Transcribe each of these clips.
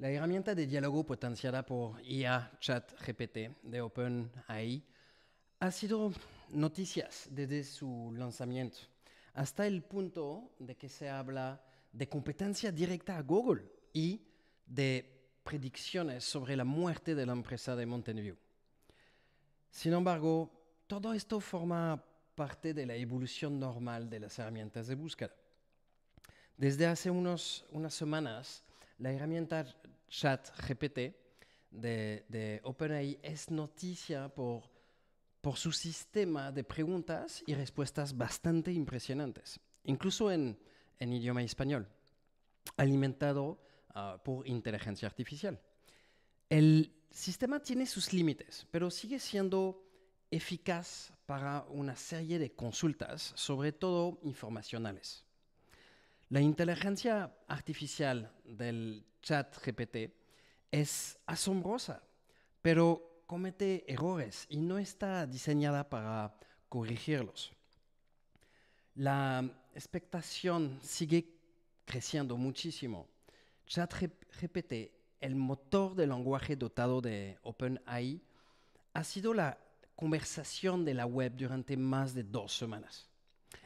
La herramienta de diálogo potenciada por IA Chat GPT de OpenAI ha sido noticias desde su lanzamiento, hasta el punto de que se habla de competencia directa a Google y de predicciones sobre la muerte de la empresa de Mountain View. Sin embargo, todo esto forma parte de la evolución normal de las herramientas de búsqueda. Desde hace unos, unas semanas, la herramienta ChatGPT de, de OpenAI es noticia por, su sistema de preguntas y respuestas bastante impresionantes, incluso en, idioma español, alimentado ah, por inteligencia artificial. El sistema tiene sus límites, pero sigue siendo eficaz para una serie de consultas, sobre todo informacionales. La inteligencia artificial del ChatGPT es asombrosa, pero comete errores y no está diseñada para corregirlos. La expectación sigue creciendo muchísimo. ChatGPT, el motor del lenguaje dotado de OpenAI, ha sido la conversación de la web durante más de dos semanas.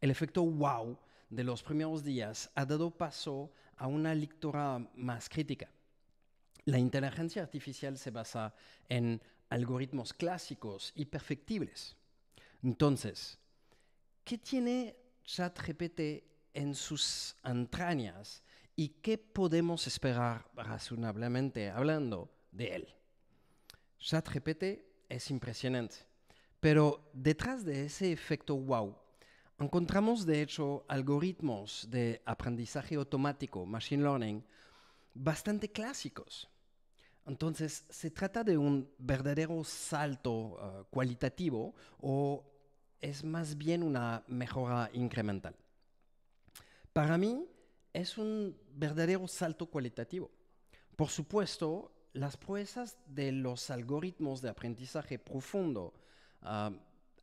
El efecto wow de los primeros días ha dado paso a una lectura más crítica. La inteligencia artificial se basa en algoritmos clásicos y perfectibles. Entonces, ¿qué tiene ChatGPT en sus entrañas y qué podemos esperar razonablemente hablando de él? ChatGPT es impresionante, pero detrás de ese efecto wow Encontramos, de hecho, algoritmos de aprendizaje automático, machine learning, bastante clásicos. Entonces, se trata de un verdadero salto eh, cualitativo o es más bien una mejora incremental. Para mí, es un verdadero salto cualitativo. Por supuesto, las proezas de los algoritmos de aprendizaje profundo ah,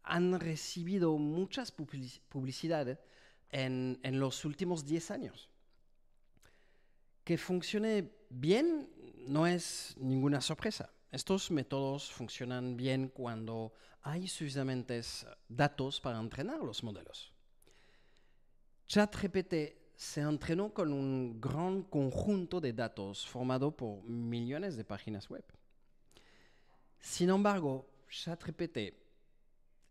han recibido muchas publicidad en, en los últimos 10 años. Que funcione bien no es ninguna sorpresa. Estos métodos funcionan bien cuando hay suficientes datos para entrenar los modelos. ChatGPT se entrenó con un gran conjunto de datos formado por millones de páginas web. Sin embargo, ChatGPT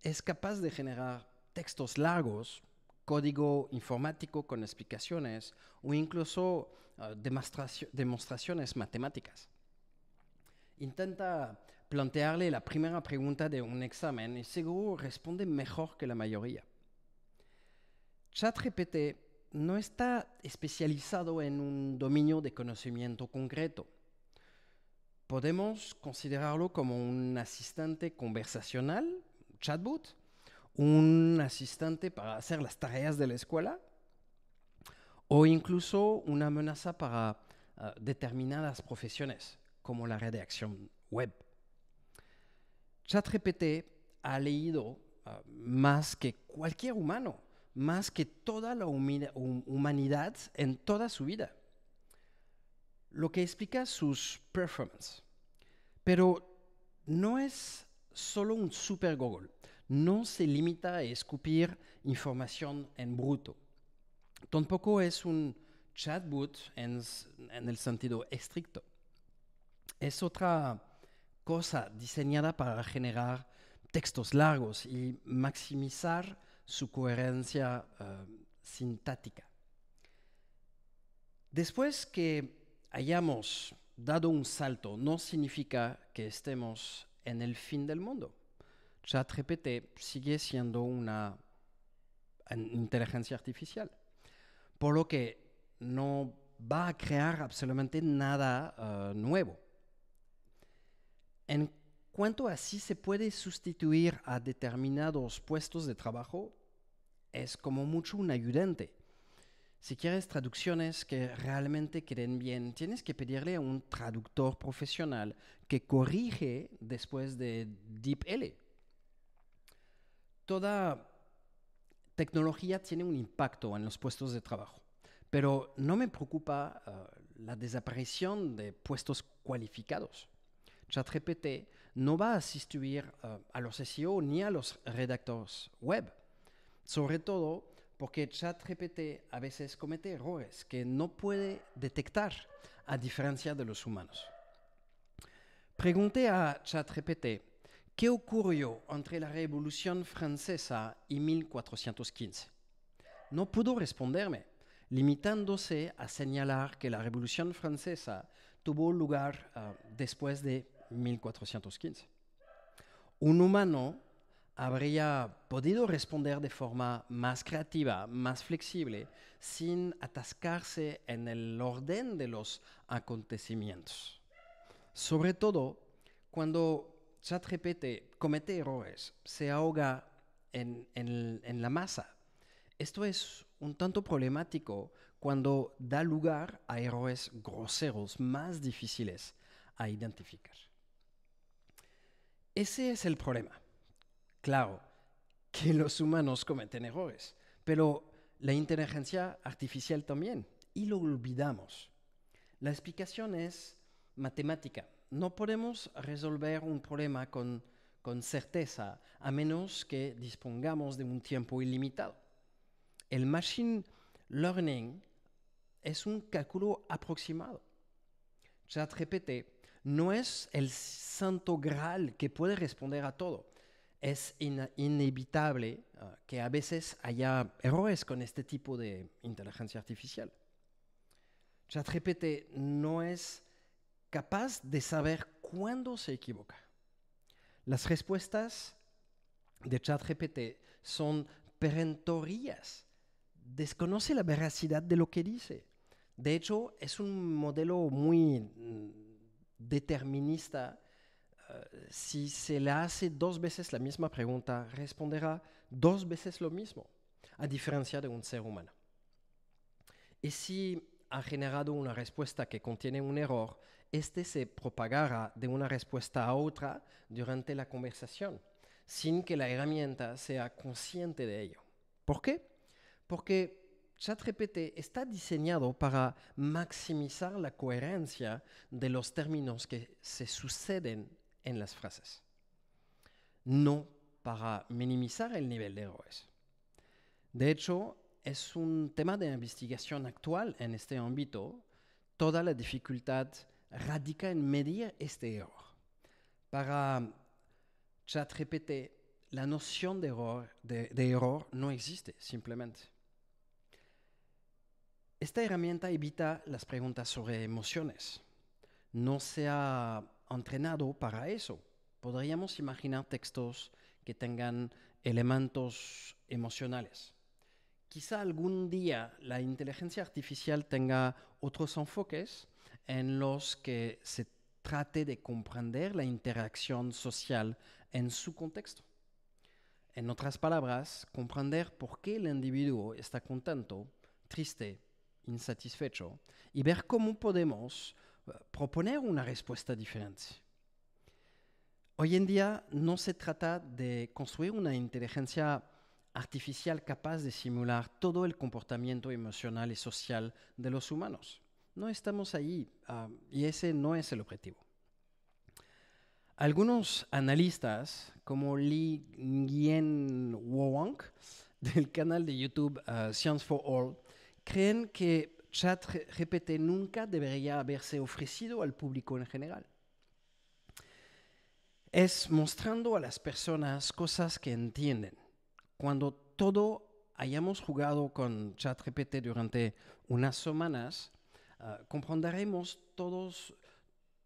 es capaz de generar textos largos, código informático con explicaciones o incluso ah, demostraciones matemáticas. Intenta plantearle la primera pregunta de un examen y seguro responde mejor que la mayoría. ChatGPT no está especializado en un dominio de conocimiento concreto. Podemos considerarlo como un asistente conversacional chatbot, un asistente para hacer las tareas de la escuela o incluso una amenaza para ah, determinadas profesiones como la redacción web. ChatGPT ha leído ah, más que cualquier humano, más que toda la humanidad en toda su vida, lo que explica sus performances. Pero no es solo un super Google. No se limita a escupir información en bruto. Tampoco es un chatbot en, el sentido estricto. Es otra cosa diseñada para generar textos largos y maximizar su coherencia eh, sintática. Después que hayamos dado un salto, no significa que estemos en el fin del mundo. ChatGPT sigue siendo una inteligencia artificial, por lo que no va a crear absolutamente nada eh, nuevo. En cuanto a si se puede sustituir a determinados puestos de trabajo, es como mucho un ayudante. Si quieres traducciones que realmente queden bien, tienes que pedirle a un traductor profesional que corrige después de DeepL. Toda tecnología tiene un impacto en los puestos de trabajo, pero no me preocupa eh, la desaparición de puestos cualificados. ChatGPT no va a asistir eh, a los SEO ni a los redactores web. Sobre todo porque ChatGPT a veces comete errores que no puede detectar, a diferencia de los humanos. Pregunté a ChatGPT qué ocurrió entre la Revolución Francesa y 1415. No pudo responderme, limitándose a señalar que la Revolución Francesa tuvo lugar ah, después de 1415. Un humano habría podido responder de forma más creativa, más flexible, sin atascarse en el orden de los acontecimientos. Sobre todo cuando ChatGPT comete errores, se ahoga en, en la masa. Esto es un tanto problemático cuando da lugar a errores groseros más difíciles a identificar. Ese es el problema Claro, que los humanos cometen errores, pero la inteligencia artificial también, y lo olvidamos. La explicación es matemática. No podemos resolver un problema con, certeza a menos que dispongamos de un tiempo ilimitado. El machine learning es un cálculo aproximado. ChatGPT no es el santo graal que puede responder a todo, es inevitable ah, que a veces haya errores con este tipo de inteligencia artificial. ChatGPT no es capaz de saber cuándo se equivoca. Las respuestas de ChatGPT son perentorías. Desconoce la veracidad de lo que dice. De hecho, es un modelo muy mm, determinista si se le hace dos veces la misma pregunta, responderá dos veces lo mismo, a diferencia de un ser humano. Y si ha generado una respuesta que contiene un error, este se propagará de una respuesta a otra durante la conversación, sin que la herramienta sea consciente de ello. ¿Por qué? Porque ChatGPT está diseñado para maximizar la coherencia de los términos que se suceden en las frases. No para minimizar el nivel de errores. De hecho, es un tema de investigación actual en este ámbito. Toda la dificultad radica en medir este error. Para ChatGPT, la noción de error, no existe simplemente. Esta herramienta evita las preguntas sobre emociones. No sea entrenado para eso. Podríamos imaginar textos que tengan elementos emocionales. Quizá algún día la inteligencia artificial tenga otros enfoques en los que se trate de comprender la interacción social en su contexto. En otras palabras, comprender por qué el individuo está contento, triste, insatisfecho y ver cómo podemos proponer una respuesta diferente. Hoy en día no se trata de construir una inteligencia artificial capaz de simular todo el comportamiento emocional y social de los humanos. No estamos ahí ah, y ese no es el objetivo. Algunos analistas, como Li Nguyen Wang, del canal de YouTube ah, Science for All, creen que chat nunca debería haberse ofrecido al público en general. Es mostrando a las personas cosas que entienden. Cuando todo hayamos jugado con ChatGPT durante unas semanas, ah, comprenderemos todos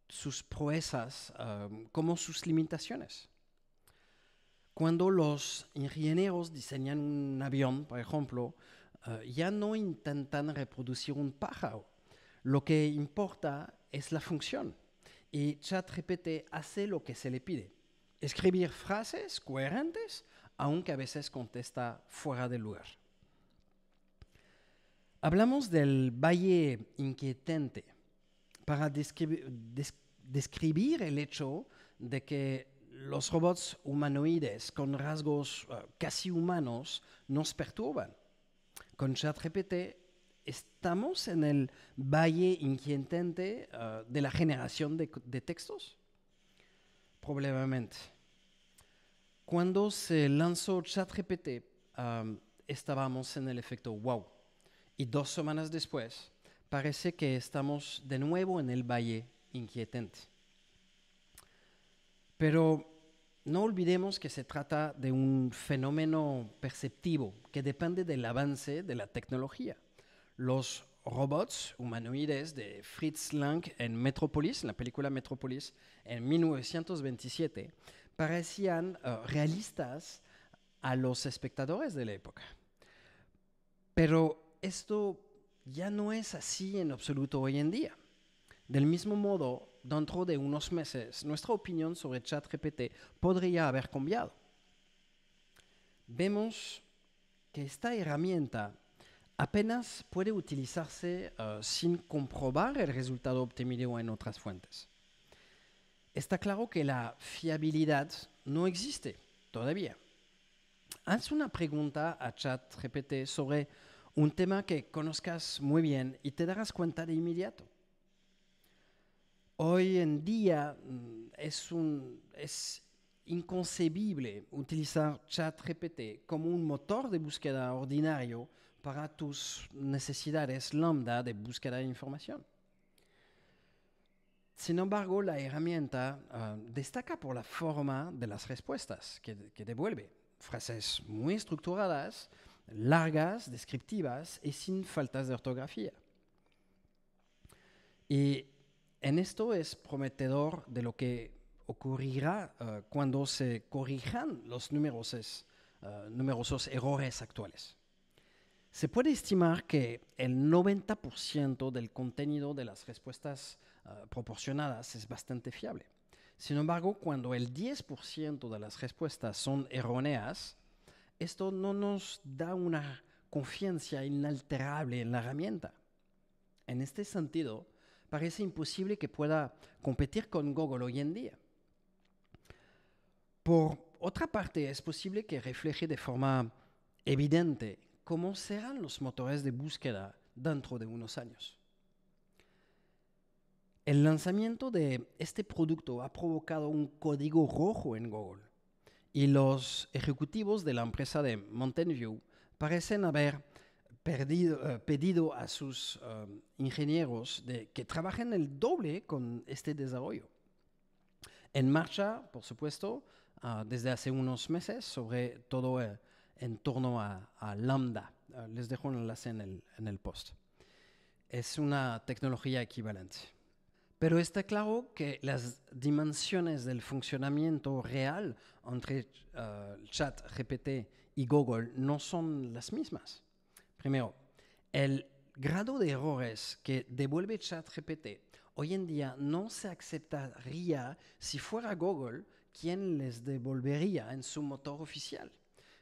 sus proezas ah, como sus limitaciones. Cuando los ingenieros diseñan un avión, por ejemplo, eh, ya no intentan reproducir un pájaro. Lo que importa es la función. Y ChatRPT hace lo que se le pide. Escribir frases coherentes, aunque a veces contesta fuera de lugar. Hablamos del valle inquietante para describir el hecho de que los robots humanoides con rasgos eh, casi humanos nos perturban con ChatGPT estamos en el valle inquietante ah, de la generación de, textos? Probablemente. Cuando se lanzó ChatGPT, estábamos en el efecto wow. Y dos semanas después, parece que estamos de nuevo en el valle inquietante. Pero no olvidemos que se trata de un fenómeno perceptivo que depende del avance de la tecnología. Los robots humanoides de Fritz Lang en Metropolis, la película Metrópolis, en 1927, parecían eh, realistas a los espectadores de la época. Pero esto ya no es así en absoluto hoy en día. Del mismo modo, dentro de unos meses, nuestra opinión sobre ChatGPT podría haber cambiado. Vemos que esta herramienta apenas puede utilizarse eh, sin comprobar el resultado obtenido en otras fuentes. Está claro que la fiabilidad no existe todavía. Haz una pregunta a ChatGPT sobre un tema que conozcas muy bien y te darás cuenta de inmediato hoy en día mm, es, inconcebible utilizar ChatGPT como un motor de búsqueda ordinario para tus necesidades lambda de búsqueda de información. Sin embargo, la herramienta ah, destaca por la forma de las respuestas que, que devuelve. Frases muy estructuradas, largas, descriptivas y sin faltas de ortografía. Y en esto es prometedor de lo que ocurrirá eh, cuando se corrijan los eh, numerosos, errores actuales. Se puede estimar que el 90% del contenido de las respuestas eh, proporcionadas es bastante fiable. Sin embargo, cuando el 10% de las respuestas son erróneas, esto no nos da una confianza inalterable en la herramienta. En este sentido, parece imposible que pueda competir con Google hoy en día. Por otra parte, es posible que refleje de forma evidente cómo serán los motores de búsqueda dentro de unos años. El lanzamiento de este producto ha provocado un código rojo en Google y los ejecutivos de la empresa de Mountain View parecen haber eh, pedido a sus eh, ingenieros de, que trabajen el doble con este desarrollo. En marcha, por supuesto, ah, desde hace unos meses, sobre todo eh, en torno a, Lambda. Ah, les dejo un enlace en el, en el post. Es una tecnología equivalente. Pero está claro que las dimensiones del funcionamiento real entre chat, ChatGPT y Google no son las mismas. Primero, el grado de errores que devuelve ChatGPT hoy en día no se aceptaría si fuera Google quien les devolvería en su motor oficial.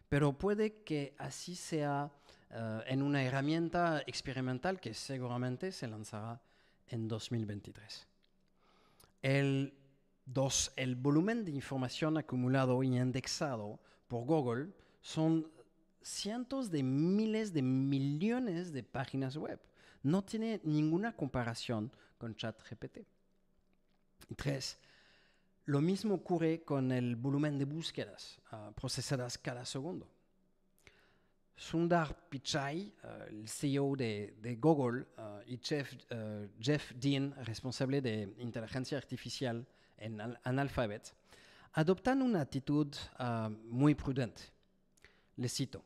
Pero puede que así sea eh, en una herramienta experimental que seguramente se lanzará en 2023. El 2. El volumen de información acumulado y indexado por Google son cientos de miles de millones de páginas web. No tiene ninguna comparación con ChatGPT. Y tres, lo mismo ocurre con el volumen de búsquedas ah, procesadas cada segundo. Sundar Pichai, ah, el CEO de, Google, ah, y Jeff, Dean, responsable de inteligencia artificial en, en Alphabet, adoptan una actitud muy prudente. Les cito.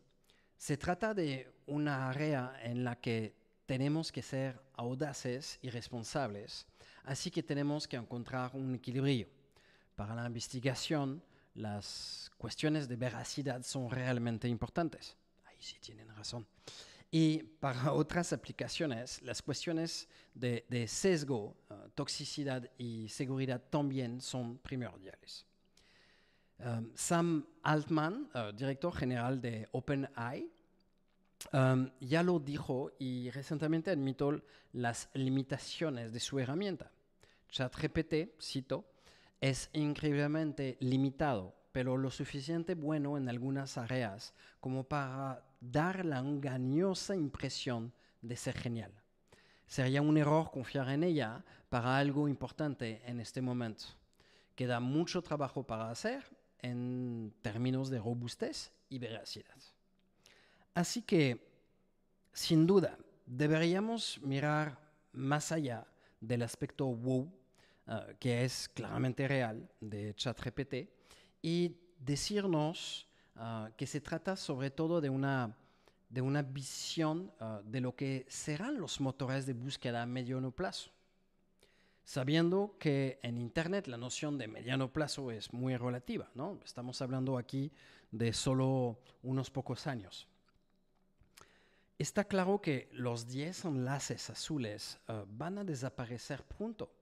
Se trata de una área en la que tenemos que ser audaces y responsables, así que tenemos que encontrar un equilibrio. Para la investigación, las cuestiones de veracidad son realmente importantes. Ahí sí tienen razón. Y para otras aplicaciones, las cuestiones de, sesgo, eh, toxicidad y seguridad también son primordiales. Um, Sam Altman, uh, director general de OpenAI, um, ya lo dijo y recientemente admitió las limitaciones de su herramienta. ChatGPT, cito, es increíblemente limitado, pero lo suficiente bueno en algunas áreas como para dar la engañosa impresión de ser genial. Sería un error confiar en ella para algo importante en este momento. Queda mucho trabajo para hacer en términos de robustez y veracidad. Así que, sin duda, deberíamos mirar más allá del aspecto wow, ah, que es claramente real, de ChatGPT, y decirnos ah, que se trata sobre todo de una, de una visión ah, de lo que serán los motores de búsqueda a mediano plazo sabiendo que en Internet la noción de mediano plazo es muy relativa, ¿no? Estamos hablando aquí de solo unos pocos años. Está claro que los 10 enlaces azules eh, van a desaparecer pronto,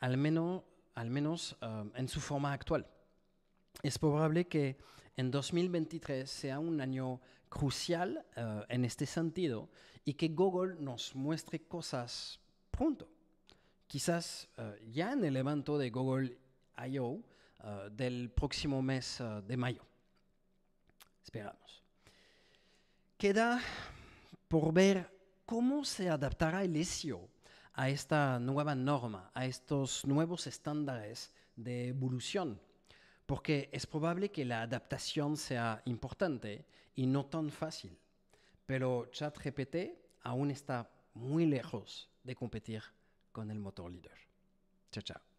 al menos, al menos eh, en su forma actual. Es probable que en 2023 sea un año crucial eh, en este sentido y que Google nos muestre cosas pronto quizás eh, ya en el evento de Google I.O. Eh, del próximo mes eh, de mayo. Esperamos. Queda por ver cómo se adaptará el SEO a esta nueva norma, a estos nuevos estándares de evolución, porque es probable que la adaptación sea importante y no tan fácil. Pero ChatGPT aún está muy lejos de competir con el motor leader. Ciao, ciao